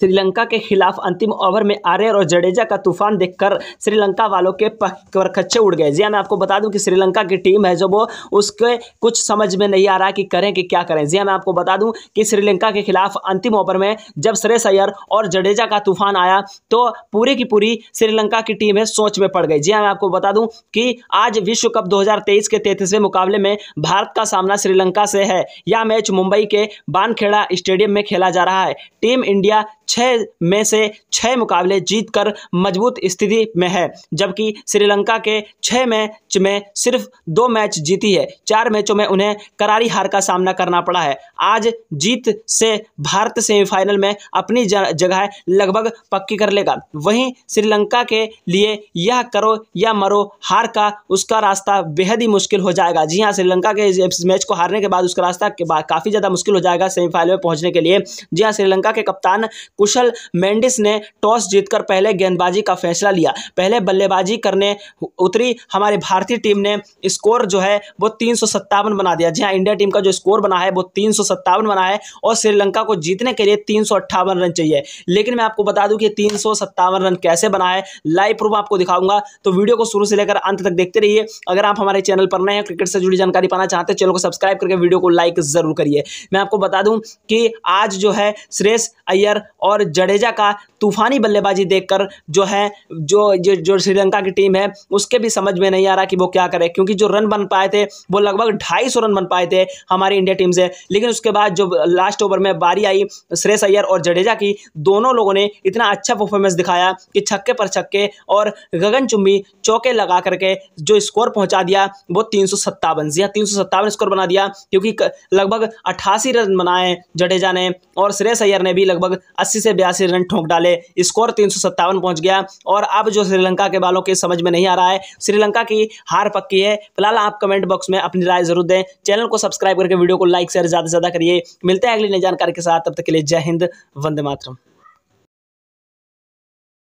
श्रीलंका के खिलाफ अंतिम ओवर में आर्यर और जडेजा का तूफान देखकर श्रीलंका वालों के परखच्चे उड़ गए जी हाँ, मैं आपको बता दूं कि श्रीलंका की टीम है जो वो उसके कुछ समझ में नहीं आ रहा कि करें कि क्या करें जी हाँ, मैं आपको बता दूं कि श्रीलंका के खिलाफ अंतिम ओवर में जब श्रेयस अय्यर और जडेजा का तूफान आया तो पूरी की पूरी श्रीलंका की टीम है सोच में पड़ गई जी हाँ, मैं आपको बता दूँ कि आज विश्व कप दो के तैतीसवें मुकाबले में भारत का सामना श्रीलंका से है यह मैच मुंबई के बानखेड़ा स्टेडियम में खेला जा रहा है टीम इंडिया छः में से छः मुकाबले जीतकर मजबूत स्थिति में है जबकि श्रीलंका के छः मैच में सिर्फ दो मैच जीती है चार मैचों में उन्हें करारी हार का सामना करना पड़ा है आज जीत से भारत सेमीफाइनल में अपनी जगह लगभग पक्की कर लेगा वहीं श्रीलंका के लिए यह करो या मरो हार का उसका रास्ता बेहद ही मुश्किल हो जाएगा जी हाँ श्रीलंका के मैच को हारने के बाद उसका रास्ता काफ़ी ज़्यादा मुश्किल हो जाएगा सेमीफाइनल में पहुँचने के लिए जी हाँ श्रीलंका के कप्तान कुशल मेंडिस ने टॉस जीतकर पहले गेंदबाजी का फैसला लिया पहले बल्लेबाजी करने उतरी हमारी भारतीय टीम ने स्कोर जो है वो तीन बना दिया जी हाँ इंडिया टीम का जो स्कोर बना है वो तीन बना है और श्रीलंका को जीतने के लिए तीन रन चाहिए लेकिन मैं आपको बता दूं कि तीन रन कैसे बना है लाइव प्रूफ आपको दिखाऊंगा तो वीडियो को शुरू से लेकर अंत तक देखते रहिए अगर आप हमारे चैनल पर नए हैं क्रिकेट से जुड़ी जानकारी पाना चाहते हैं चैनल को सब्सक्राइब करके वीडियो को लाइक जरूर करिए मैं आपको बता दूं कि आज जो है श्रेष अय्यर और और जडेजा का तूफानी बल्लेबाजी देखकर जो है जो जो, जो श्रीलंका की टीम है उसके भी समझ में नहीं आ रहा कि वो क्या करे क्योंकि जो रन बन पाए थे वो लगभग ढाई सौ रन बन पाए थे हमारी इंडिया टीम से लेकिन उसके बाद जो लास्ट ओवर में बारी आई श्रेस अय्यर और जडेजा की दोनों लोगों ने इतना अच्छा परफॉर्मेंस दिखाया कि छक्के पर छक्के और गगन चौके लगा करके जो स्कोर पहुंचा दिया वो तीन सौ सत्तावन जी तीन सौ सत्तावन स्कोर बना दिया क्योंकि लगभग अट्ठासी रन बनाए जडेजा ने और श्रेयस अय्यर ने भी लगभग अस्सी अस्सी से बयासी रन ठोंक डाले स्कोर तीन पहुंच गया और अब जो श्रीलंका के बालों के समझ में नहीं आ रहा है श्रीलंका की हार पक्की है फिलहाल आप कमेंट बॉक्स में अपनी राय जरूर दें चैनल को सब्सक्राइब करके वीडियो को लाइक शेयर ज़्यादा से ज़्यादा करिए मिलते हैं अगली नई जानकारी के साथ तब तक के लिए जय हिंद वंदे मातरम